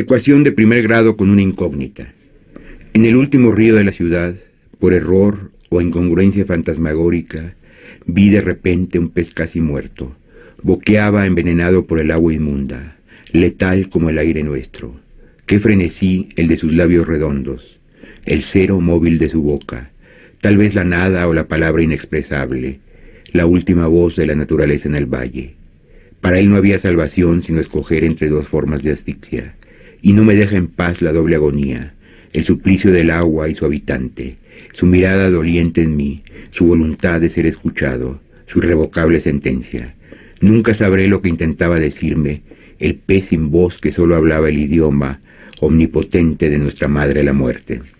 Ecuación de primer grado con una incógnita. En el último río de la ciudad, por error o incongruencia fantasmagórica, vi de repente un pez casi muerto. Boqueaba envenenado por el agua inmunda, letal como el aire nuestro. Qué frenesí el de sus labios redondos, el cero móvil de su boca, tal vez la nada o la palabra inexpresable, la última voz de la naturaleza en el valle. Para él no había salvación sino escoger entre dos formas de asfixia, y no me deja en paz la doble agonía, el suplicio del agua y su habitante, su mirada doliente en mí, su voluntad de ser escuchado, su irrevocable sentencia. Nunca sabré lo que intentaba decirme, el pez sin voz que solo hablaba el idioma omnipotente de nuestra madre la muerte.